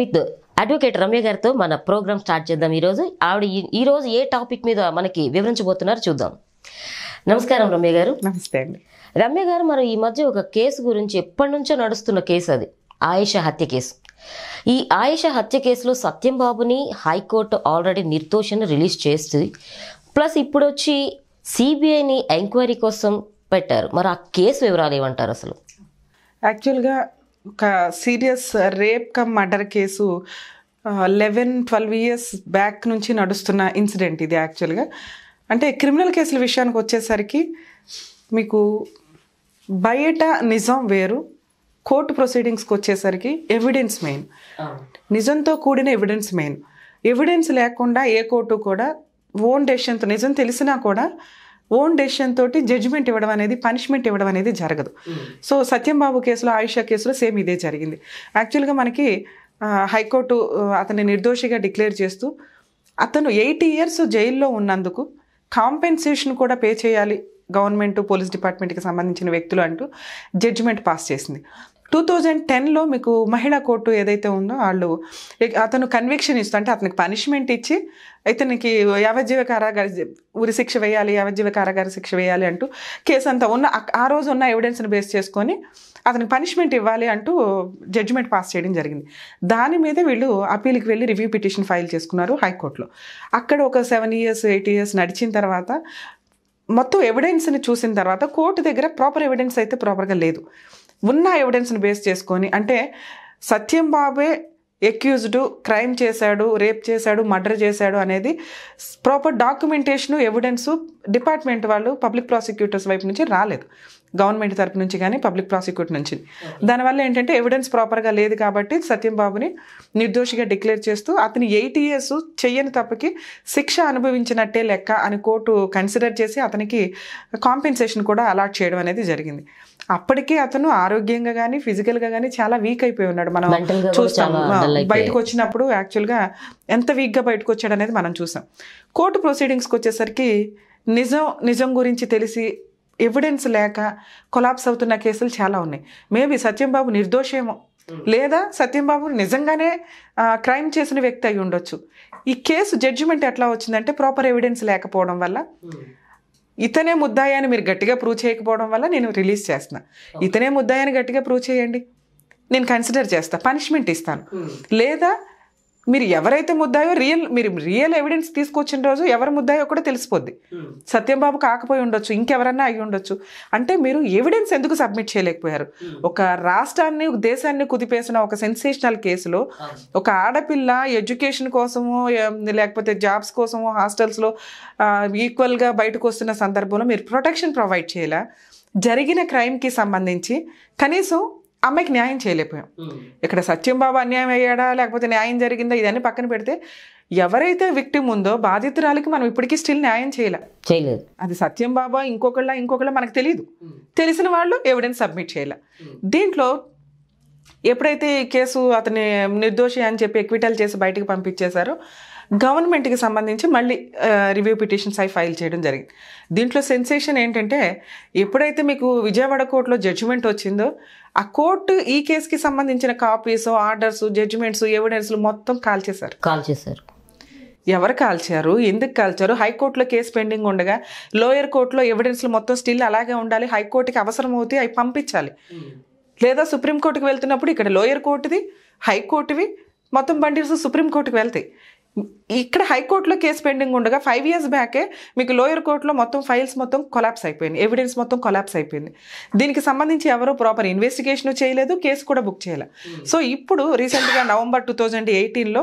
With advocate Ramya గారితో మన programme start చేద్దాం ఈరోజు ఆవిడ ఈరోజు ఏ టాపిక్ మీద మనకి వివరించబోతున్నారు చూద్దాం నమస్కారం రమ్య గారు నమస్తే అండి రమ్య గారు మరి ఈ మధ్య ఒక కేసు గురించి ఎప్పటి నుంచో నడుస్తున్న కేసు అది ఆయుష హత్య కేసు ఈ ఆయుష హత్య కేసులో సత్యం బాబుని హైకోర్టు ఆల్రెడీ నిర్దోషిని రిలీజ్ చేస్తుంది ప్లస్ ఇప్పుడు వచ్చి సిబిఐని ఎంక్వైరీ కోసం పెట్టారు మరి ఆ కేసు వివరాలు ఏమంటారు అసలు యాక్చువల్గా ఒక serious rape cum murder case eleven twelve years back నుంచి నడుస్తున్న ఇన్సిడెంట్ ఇది యాక్చువల్గా అంటే క్రిమినల్ కేసుల విషయానికి వచ్చేసరికి మీకు బయట నిజం వేరు కోర్టు ప్రొసీడింగ్స్కి వచ్చేసరికి ఎవిడెన్స్ మెయిన్ నిజంతో కూడిన ఎవిడెన్స్ మెయిన్ ఎవిడెన్స్ లేకుండా ఏ కోర్టు కూడా ఓన్ డెసిషన్తో నిజం తెలిసినా కూడా ఓన్ డెసిషన్ తోటి జడ్జ్మెంట్ ఇవ్వడం అనేది పనిష్మెంట్ ఇవ్వడం అనేది జరగదు hmm. సో సత్యంబాబు కేసులో ఆయుషా కేసులో సేమ్ ఇదే జరిగింది యాక్చువల్గా మనకి హైకోర్టు అతన్ని నిర్దోషిగా డిక్లేర్ చేస్తూ అతను ఎయిటీ ఇయర్స్ జైల్లో ఉన్నందుకు కాంపెన్సేషన్ కూడా పే చేయాలి గవర్నమెంట్ పోలీస్ డిపార్ట్మెంట్కి సంబంధించిన వ్యక్తులు అంటూ జడ్జిమెంట్ పాస్ చేసింది టూ థౌజండ్ టెన్లో మీకు మహిళా కోర్టు ఏదైతే ఉందో వాళ్ళు అతను కన్విక్షన్ ఇస్తూ అంటే అతనికి పనిష్మెంట్ ఇచ్చి ఇతనికి యావజ్జీవ కారాగారి శిక్ష వేయాలి యావజ్జీవ కారాగారి శిక్ష వేయాలి అంటూ కేసు అంతా ఉన్న ఆ రోజు ఉన్న ఎవిడెన్స్ని బేస్ చేసుకొని అతనికి పనిష్మెంట్ ఇవ్వాలి అంటూ జడ్జిమెంట్ పాస్ చేయడం జరిగింది దాని మీద వీళ్ళు అప్పీల్కి వెళ్ళి రివ్యూ పిటిషన్ ఫైల్ చేసుకున్నారు హైకోర్టులో అక్కడ ఒక సెవెన్ ఇయర్స్ ఎయిట్ ఇయర్స్ నడిచిన తర్వాత మొత్తం ఎవిడెన్స్ని చూసిన తర్వాత కోర్టు దగ్గర ప్రాపర్ ఎవిడెన్స్ అయితే ప్రాపర్గా లేదు ఉన్న ఎవిడెన్స్ని బేస్ చేసుకొని అంటే సత్యం బాబే ఎక్యూజ్డ్ క్రైమ్ చేశాడు రేప్ చేశాడు మర్డర్ చేశాడు అనేది ప్రాపర్ డాక్యుమెంటేషను ఎవిడెన్సు డిపార్ట్మెంట్ వాళ్ళు పబ్లిక్ ప్రాసిక్యూటర్స్ వైపు నుంచి రాలేదు గవర్నమెంట్ తరపు నుంచి కానీ పబ్లిక్ ప్రాసిక్యూట్ నుంచి దానివల్ల ఏంటంటే ఎవిడెన్స్ ప్రాపర్గా లేదు కాబట్టి సత్యంబాబుని నిర్దోషిగా డిక్లేర్ చేస్తూ అతని ఎయిట్ ఇయర్స్ చెయ్యని తప్పకి శిక్ష అనుభవించినట్టే లెక్క అని కోర్టు కన్సిడర్ చేసి అతనికి కాంపెన్సేషన్ కూడా అలాట్ చేయడం అనేది జరిగింది అప్పటికే అతను ఆరోగ్యంగా కానీ ఫిజికల్గా కానీ చాలా వీక్ అయిపోయి ఉన్నాడు మనం చూస్తాం బయటకు వచ్చినప్పుడు యాక్చువల్గా ఎంత వీక్గా బయటకు వచ్చాడు అనేది మనం చూసాం కోర్టు ప్రొసీడింగ్స్కి వచ్చేసరికి నిజం నిజం గురించి తెలిసి ఎవిడెన్స్ లేక కొలాప్స్ అవుతున్న కేసులు చాలా ఉన్నాయి మేబీ సత్యంబాబు నిర్దోషేమో hmm. లేదా సత్యంబాబు నిజంగానే క్రైమ్ చేసిన వ్యక్తి అయి ఉండొచ్చు ఈ కేసు జడ్జిమెంట్ ఎట్లా వచ్చిందంటే ప్రాపర్ ఎవిడెన్స్ లేకపోవడం వల్ల hmm. ఇతనే ముద్దాయాన్ని మీరు గట్టిగా ప్రూవ్ చేయకపోవడం వల్ల నేను రిలీజ్ చేస్తున్నా hmm. ఇతనే ముద్దాయాన్ని గట్టిగా ప్రూవ్ చేయండి నేను కన్సిడర్ చేస్తాను పనిష్మెంట్ ఇస్తాను లేదా మీరు ఎవరైతే ముద్దాయో రియల్ మీరు రియల్ ఎవిడెన్స్ తీసుకొచ్చిన రోజు ఎవరు ముద్దాయో కూడా తెలిసిపోద్ది hmm. సత్యంబాబు కాకపోయి ఉండొచ్చు ఇంకెవరన్నా అయి ఉండొచ్చు అంటే మీరు ఎవిడెన్స్ ఎందుకు సబ్మిట్ చేయలేకపోయారు hmm. ఒక రాష్ట్రాన్ని దేశాన్ని కుదిపేసిన ఒక సెన్సేషనల్ కేసులో ah. ఒక ఆడపిల్ల ఎడ్యుకేషన్ కోసము లేకపోతే జాబ్స్ కోసము హాస్టల్స్లో ఈక్వల్గా బయటకు వస్తున్న సందర్భంలో మీరు ప్రొటెక్షన్ ప్రొవైడ్ చేయాలా జరిగిన క్రైమ్కి సంబంధించి కనీసం అమ్మాయికి న్యాయం చేయలేకపోయాం ఇక్కడ సత్యం బాబు అన్యాయం అయ్యాడా లేకపోతే న్యాయం జరిగిందా ఇదన్నీ పక్కన పెడితే ఎవరైతే విక్టిమ్ ఉందో బాధితురాలకి మనం ఇప్పటికీ స్టిల్ న్యాయం చేయలే అది సత్యం బాబా ఇంకొకళ్ళ ఇంకొకళ్ళ మనకు తెలియదు తెలిసిన వాళ్ళు ఎవిడెన్స్ సబ్మిట్ చేయలే దీంట్లో ఎప్పుడైతే ఈ కేసు అతని నిర్దోషి అని చెప్పి ఎక్విటల్ చేసి బయటకు పంపించేశారో గవర్నమెంట్కి సంబంధించి మళ్ళీ రివ్యూ పిటిషన్స్ అవి ఫైల్ చేయడం జరిగింది దీంట్లో సెన్సేషన్ ఏంటంటే ఎప్పుడైతే మీకు విజయవాడ కోర్టులో జడ్జిమెంట్ వచ్చిందో ఆ కోర్టు ఈ కేసుకి సంబంధించిన కాపీస్ ఆర్డర్స్ జడ్జిమెంట్స్ ఎవిడెన్స్లు మొత్తం కాల్ చేశారు కాల్ చేశారు ఎవరు కాల్చారు ఎందుకు కాల్చారు హైకోర్టులో కేసు పెండింగ్ ఉండగా లోయర్ కోర్టులో ఎవిడెన్స్లు మొత్తం స్టిల్ అలాగే ఉండాలి హైకోర్టుకి అవసరం అవుతే అవి పంపించాలి లేదా సుప్రీంకోర్టుకి వెళ్తున్నప్పుడు ఇక్కడ లోయర్ కోర్టుది హైకోర్టువి మొత్తం బండిల్స్ సుప్రీంకోర్టుకి వెళ్తాయి ఇక్కడ హైకోర్టులో కేసు పెండింగ్ ఉండగా ఫైవ్ ఇయర్స్ బ్యాకే మీకు లోయర్ కోర్టులో మొత్తం ఫైల్స్ మొత్తం కొలాప్స్ అయిపోయింది ఎవిడెన్స్ మొత్తం కొలాప్స్ అయిపోయింది దీనికి సంబంధించి ఎవరో ప్రాపర్ ఇన్వెస్టిగేషన్ చేయలేదు కేసు కూడా బుక్ చేయలేదు సో ఇప్పుడు రీసెంట్గా నవంబర్ టూ థౌజండ్ ఎయిటీన్లో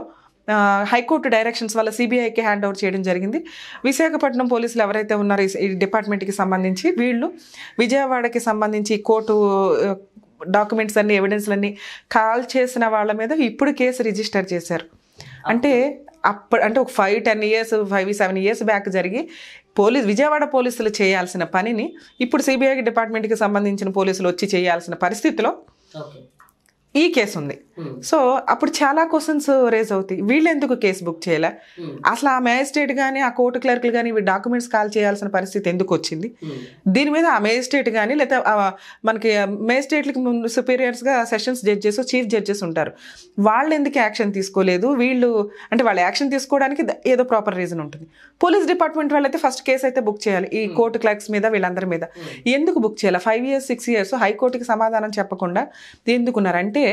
హైకోర్టు డైరెక్షన్స్ వల్ల సిబిఐకి హ్యాండ్ ఓవర్ చేయడం జరిగింది విశాఖపట్నం పోలీసులు ఎవరైతే ఉన్నారో ఈ డిపార్ట్మెంట్కి సంబంధించి వీళ్ళు విజయవాడకి సంబంధించి కోర్టు డాక్యుమెంట్స్ అన్ని ఎవిడెన్స్లన్నీ కాల్ చేసిన వాళ్ళ మీద ఇప్పుడు కేసు రిజిస్టర్ చేశారు అంటే అప్పుడు అంటే ఒక five ten years five seven years back జరిగి పోలీస్ విజయవాడ పోలీసులు చేయాల్సిన పనిని ఇప్పుడు సిబిఐ డిపార్ట్మెంట్కి సంబంధించిన పోలీసులు వచ్చి చేయాల్సిన పరిస్థితిలో ఈ కేసు ఉంది సో అప్పుడు చాలా క్వశ్చన్స్ రేజ్ అవుతాయి వీళ్ళు ఎందుకు కేసు బుక్ చేయలే అసలు ఆ మేజిస్ట్రేట్ కానీ ఆ కోర్టు క్లర్క్లు కానీ వీళ్ళు డాక్యుమెంట్స్ కాల్ చేయాల్సిన పరిస్థితి ఎందుకు వచ్చింది దీని మీద ఆ మేజిస్ట్రేట్ కానీ లేదా మనకి మేజిస్ట్రేట్లకి ముందు సుపీరియర్స్గా సెషన్స్ జడ్జెస్ చీఫ్ జడ్జెస్ ఉంటారు వాళ్ళు ఎందుకు యాక్షన్ తీసుకోలేదు వీళ్ళు అంటే వాళ్ళు యాక్షన్ తీసుకోవడానికి ఏదో ప్రాపర్ రీజన్ ఉంటుంది పోలీస్ డిపార్ట్మెంట్ వాళ్ళైతే ఫస్ట్ కేసు అయితే బుక్ చేయాలి ఈ కోర్టు క్లర్క్స్ మీద వీళ్ళందరి మీద ఎందుకు బుక్ చేయాలి ఫైవ్ ఇయర్స్ సిక్స్ ఇయర్స్ హైకోర్టుకి సమాధానం చెప్పకుండా ఎందుకున్నారు అంటే అంటే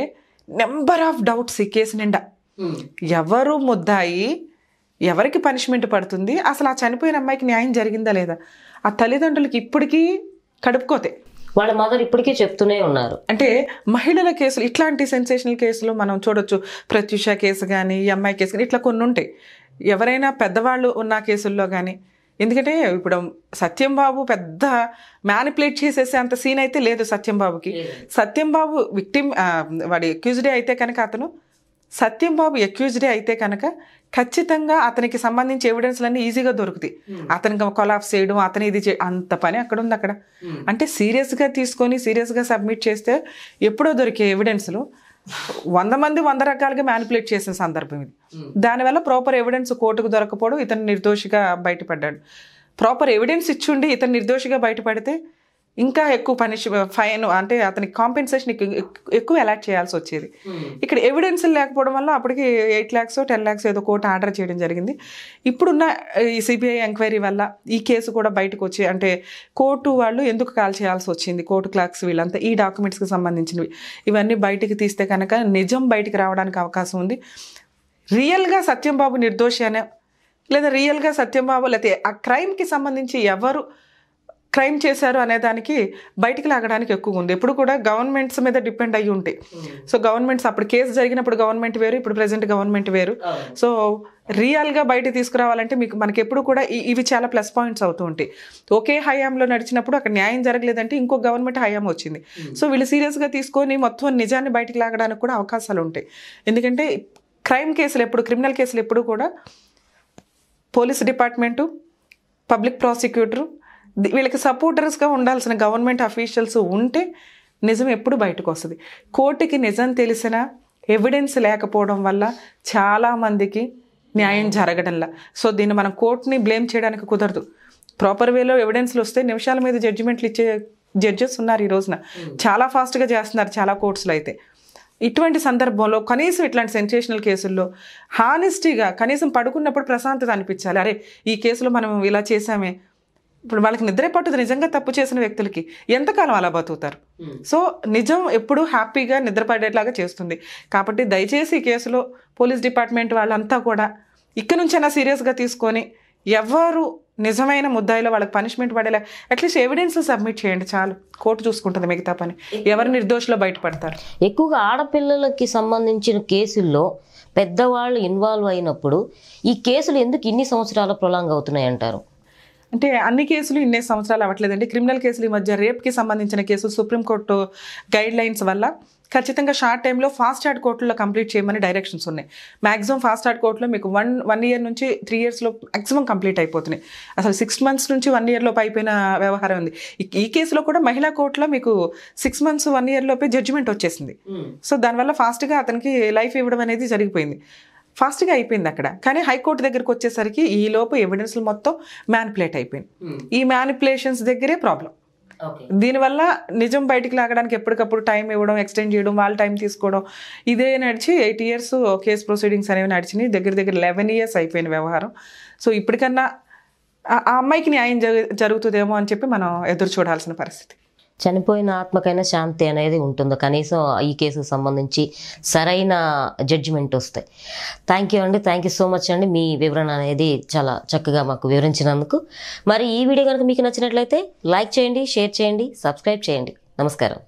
నెంబర్ ఆఫ్ డౌట్స్ ఈ కేసు నిండా hmm. ఎవరు ముద్దాయి ఎవరికి పనిష్మెంట్ పడుతుంది అసలు ఆ చనిపోయిన అమ్మాయికి న్యాయం జరిగిందా లేదా ఆ తల్లిదండ్రులకి ఇప్పటికీ కడుపుకోతే వాళ్ళ మదర్ ఇప్పటికీ చెప్తూనే ఉన్నారు అంటే మహిళల కేసులు ఇట్లాంటి సెన్సేషనల్ కేసులు మనం చూడొచ్చు ప్రత్యూష కేసు కానీ ఈ అమ్మాయి కేసు కానీ ఇట్లా కొన్ని ఉంటాయి ఎవరైనా పెద్దవాళ్ళు ఉన్న కేసుల్లో కానీ ఎందుకంటే ఇప్పుడు సత్యం బాబు పెద్ద మ్యానిపులేట్ చేసేసే అంత సీన్ అయితే లేదు సత్యం బాబుకి సత్యం బాబు విక్టిమ్ వాడి అక్యూజ్డే అయితే కనుక అతను సత్యం బాబు అక్యూజ్డే అయితే కనుక ఖచ్చితంగా అతనికి సంబంధించి ఎవిడెన్స్లన్నీ ఈజీగా దొరుకుతాయి అతనికి కొలాప్స్ చేయడం అతని ఇది చే అంత పని అక్కడ ఉంది అక్కడ అంటే సీరియస్గా తీసుకొని సీరియస్గా సబ్మిట్ చేస్తే ఎప్పుడో దొరికే ఎవిడెన్స్లు వంద మంది వంద రకాలుగా మ్యానిపులేట్ చేసిన సందర్భం ఇది దానివల్ల ప్రాపర్ ఎవిడెన్స్ కోర్టుకు దొరకపోవడం ఇతను నిర్దోషిగా బయటపడ్డాడు ప్రాపర్ ఎవిడెన్స్ ఇచ్చుండి ఇతను నిర్దోషిగా బయటపడితే ఇంకా ఎక్కువ పనిష్ ఫైన్ అంటే అతనికి కాంపెన్సేషన్ ఎక్కువ అలాట్ చేయాల్సి వచ్చేది hmm. ఇక్కడ ఎవిడెన్స్ లేకపోవడం వల్ల అప్పటికి ఎయిట్ ల్యాక్స్ టెన్ ల్యాక్స్ ఏదో కోర్టు ఆర్డర్ చేయడం జరిగింది ఇప్పుడున్న ఈ సిబిఐ ఎంక్వైరీ వల్ల ఈ కేసు కూడా బయటకు వచ్చి అంటే కోర్టు వాళ్ళు ఎందుకు కాల్ చేయాల్సి వచ్చింది కోర్టు క్లాక్స్ వీళ్ళంతా ఈ డాక్యుమెంట్స్కి సంబంధించినవి ఇవన్నీ బయటికి తీస్తే కనుక నిజం బయటికి రావడానికి అవకాశం ఉంది రియల్గా సత్యంబాబు నిర్దోషి అనే లేదా రియల్గా సత్యంబాబు లేకపోతే ఆ క్రైమ్కి సంబంధించి ఎవరు క్రైమ్ చేశారు అనే దానికి బయటికి లాగడానికి ఎక్కువ ఉంది ఎప్పుడు కూడా గవర్నమెంట్స్ మీద డిపెండ్ అయ్యి ఉంటాయి hmm. సో గవర్నమెంట్స్ అప్పుడు కేసు జరిగినప్పుడు గవర్నమెంట్ వేరు ఇప్పుడు ప్రజెంట్ గవర్నమెంట్ వేరు hmm. సో రియల్గా బయట తీసుకురావాలంటే మీకు మనకి ఎప్పుడు కూడా ఇవి చాలా ప్లస్ పాయింట్స్ అవుతూ ఉంటాయి ఒకే హయాంలో నడిచినప్పుడు అక్కడ న్యాయం జరగలేదంటే ఇంకో గవర్నమెంట్ హయాం వచ్చింది hmm. సో వీళ్ళు సీరియస్గా తీసుకొని మొత్తం నిజాన్ని బయటికి లాగడానికి కూడా అవకాశాలు ఉంటాయి ఎందుకంటే క్రైమ్ కేసులు ఎప్పుడు క్రిమినల్ కేసులు ఎప్పుడు కూడా పోలీస్ డిపార్ట్మెంటు పబ్లిక్ ప్రాసిక్యూటరు వీళ్ళకి సపోర్టర్స్గా ఉండాల్సిన గవర్నమెంట్ అఫీషియల్స్ ఉంటే నిజం ఎప్పుడు బయటకు వస్తుంది కోర్టుకి నిజం తెలిసిన ఎవిడెన్స్ లేకపోవడం వల్ల చాలామందికి న్యాయం జరగడంలా సో దీన్ని మనం కోర్టుని బ్లేమ్ చేయడానికి కుదరదు ప్రాపర్ వేలో ఎవిడెన్స్లు వస్తే నిమిషాల మీద జడ్జిమెంట్లు ఇచ్చే జడ్జెస్ ఉన్నారు ఈ రోజున hmm. చాలా ఫాస్ట్గా చేస్తున్నారు చాలా కోర్ట్స్లో అయితే ఇటువంటి సందర్భంలో కనీసం ఇట్లాంటి సెన్సేషనల్ కేసుల్లో హానెస్టీగా కనీసం పడుకున్నప్పుడు ప్రశాంతత అనిపించాలి అరే ఈ కేసులో మనం ఇలా చేసామే ఇప్పుడు వాళ్ళకి నిద్ర నిజంగా తప్పు చేసిన వ్యక్తులకి ఎంతకాలం అలా బతుకుతారు hmm. సో నిజం ఎప్పుడు హ్యాపీగా నిద్రపడేట్లాగా చేస్తుంది కాబట్టి దయచేసి ఈ కేసులో పోలీస్ డిపార్ట్మెంట్ వాళ్ళంతా కూడా ఇక్కడి నుంచైనా సీరియస్గా తీసుకొని ఎవరు నిజమైన ముద్దాయిలో వాళ్ళకి పనిష్మెంట్ పడేలా అట్లీస్ట్ ఎవిడెన్స్ సబ్మిట్ చేయండి చాలు కోర్టు చూసుకుంటుంది మిగతా పని ఎవరు నిర్దోషులో బయటపడతారు ఎక్కువగా ఆడపిల్లలకి సంబంధించిన కేసుల్లో పెద్దవాళ్ళు ఇన్వాల్వ్ అయినప్పుడు ఈ కేసులు ఎందుకు ఇన్ని సంవత్సరాల ప్రొలాంగ్ అవుతున్నాయంటారు అంటే అన్ని కేసులు ఇన్ని సంవత్సరాలు అవ్వట్లేదండి క్రిమినల్ కేసులు ఈ మధ్య రేప్కి సంబంధించిన కేసులు సుప్రీంకోర్టు గైడ్ లైన్స్ వల్ల ఖచ్చితంగా షార్ట్ టైంలో ఫాస్ట్ ట్రాక్ కోర్టులో కంప్లీట్ చేయమని డైరెక్షన్స్ ఉన్నాయి మ్యాక్సిమం ఫాస్ట్ ట్రాక్ కోర్టులో మీకు వన్ వన్ ఇయర్ నుంచి త్రీ ఇయర్స్లో మ్యాక్సిమం కంప్లీట్ అయిపోతున్నాయి అసలు సిక్స్ మంత్స్ నుంచి వన్ ఇయర్లోపు అయిపోయిన వ్యవహారం ఉంది ఈ కేసులో కూడా మహిళా కోర్టులో మీకు సిక్స్ మంత్స్ వన్ ఇయర్లోపే జడ్జిమెంట్ వచ్చేసింది hmm. సో దానివల్ల ఫాస్ట్గా అతనికి లైఫ్ ఇవ్వడం అనేది జరిగిపోయింది ఫాస్ట్గా అయిపోయింది అక్కడ కానీ హైకోర్టు దగ్గరకు వచ్చేసరికి ఈ లోపు ఎవిడెన్స్లు మొత్తం మ్యానిపులేట్ అయిపోయింది ఈ మ్యానిపులేషన్స్ దగ్గరే ప్రాబ్లం దీనివల్ల నిజం బయటికి లాగడానికి ఎప్పటికప్పుడు టైం ఇవ్వడం ఎక్స్టెండ్ చేయడం వాళ్ళ టైం తీసుకోవడం ఇదే నడిచి ఎయిట్ ఇయర్స్ కేసు ప్రొసీడింగ్స్ అనేవి నడిచినాయి దగ్గర దగ్గర లెవెన్ ఇయర్స్ అయిపోయిన వ్యవహారం సో ఇప్పటికన్నా ఆ అమ్మాయికి న్యాయం జరుగుతుందేమో అని చెప్పి మనం ఎదురు చూడాల్సిన పరిస్థితి చనిపోయిన ఆత్మకైనా శాంతి అనేది ఉంటుందో కనీసం ఈ కేసుకు సంబంధించి సరైన జడ్జిమెంట్ వస్తాయి థ్యాంక్ యూ అండి థ్యాంక్ యూ సో మచ్ అండి మీ వివరణ అనేది చాలా చక్కగా మాకు వివరించినందుకు మరి ఈ వీడియో కనుక మీకు నచ్చినట్లయితే లైక్ చేయండి షేర్ చేయండి సబ్స్క్రైబ్ చేయండి నమస్కారం